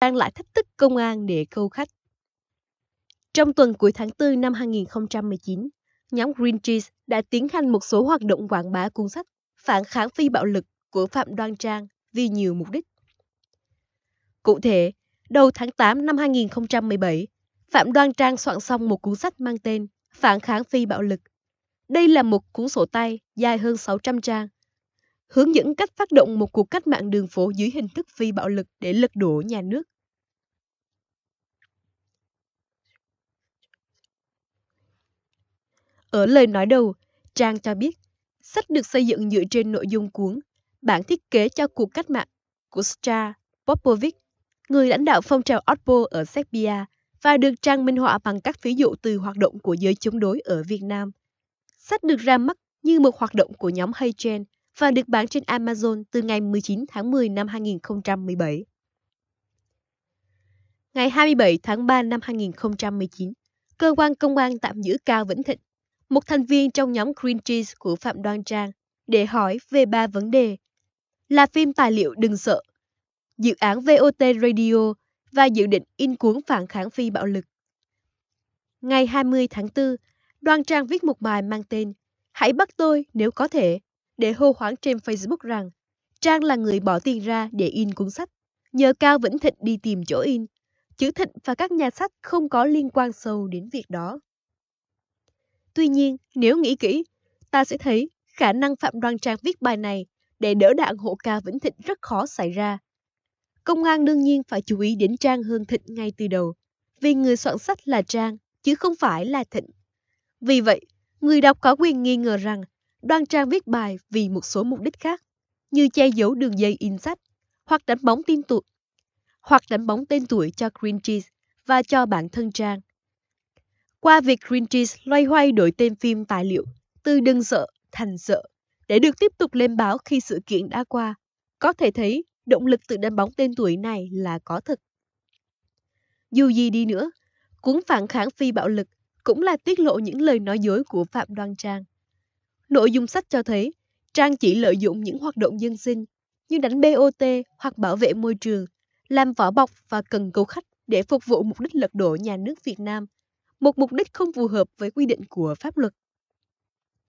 đang lại thách thức công an để câu khách. Trong tuần cuối tháng 4 năm 2019, nhóm Green Cheese đã tiến hành một số hoạt động quảng bá cuốn sách Phản kháng phi bạo lực của Phạm Đoan Trang vì nhiều mục đích. Cụ thể, đầu tháng 8 năm 2017, Phạm Đoan Trang soạn xong một cuốn sách mang tên Phản kháng phi bạo lực. Đây là một cuốn sổ tay dài hơn 600 trang hướng dẫn cách phát động một cuộc cách mạng đường phố dưới hình thức phi bạo lực để lật đổ nhà nước. Ở lời nói đầu, Trang cho biết, sách được xây dựng dựa trên nội dung cuốn Bản thiết kế cho cuộc cách mạng của Stra Popovic, người lãnh đạo phong trào Otpo ở Serbia và được Trang minh họa bằng các ví dụ từ hoạt động của giới chống đối ở Việt Nam. Sách được ra mắt như một hoạt động của nhóm Haygen, và được bán trên Amazon từ ngày 19 tháng 10 năm 2017. Ngày 27 tháng 3 năm 2019, cơ quan công an tạm giữ Cao Vĩnh Thịnh, một thành viên trong nhóm Green Cheese của Phạm Đoan Trang, để hỏi về ba vấn đề là phim tài liệu Đừng Sợ, dự án VOT Radio và dự định in cuốn phản kháng phi bạo lực. Ngày 20 tháng 4, Đoan Trang viết một bài mang tên Hãy bắt tôi nếu có thể để hô hoáng trên Facebook rằng Trang là người bỏ tiền ra để in cuốn sách. Nhờ Cao Vĩnh Thịnh đi tìm chỗ in. Chữ Thịnh và các nhà sách không có liên quan sâu đến việc đó. Tuy nhiên, nếu nghĩ kỹ, ta sẽ thấy khả năng Phạm Đoan Trang viết bài này để đỡ đạn hộ ca Vĩnh Thịnh rất khó xảy ra. Công an đương nhiên phải chú ý đến Trang hơn Thịnh ngay từ đầu, vì người soạn sách là Trang, chứ không phải là Thịnh. Vì vậy, người đọc có quyền nghi ngờ rằng đoan trang viết bài vì một số mục đích khác, như che giấu đường dây in sách, hoặc đánh bóng tin tuổi, hoặc đánh bóng tên tuổi cho Green Cheese và cho bản thân Trang. Qua việc Green Cheese loay hoay đổi tên phim tài liệu từ Đừng Sợ thành Sợ để được tiếp tục lên báo khi sự kiện đã qua, có thể thấy động lực tự đánh bóng tên tuổi này là có thật. Dù gì đi nữa, cuốn phản kháng phi bạo lực cũng là tiết lộ những lời nói dối của Phạm Đoan Trang. Nội dung sách cho thấy, Trang chỉ lợi dụng những hoạt động dân sinh như đánh BOT hoặc bảo vệ môi trường, làm vỏ bọc và cần cầu khách để phục vụ mục đích lật đổ nhà nước Việt Nam, một mục đích không phù hợp với quy định của pháp luật.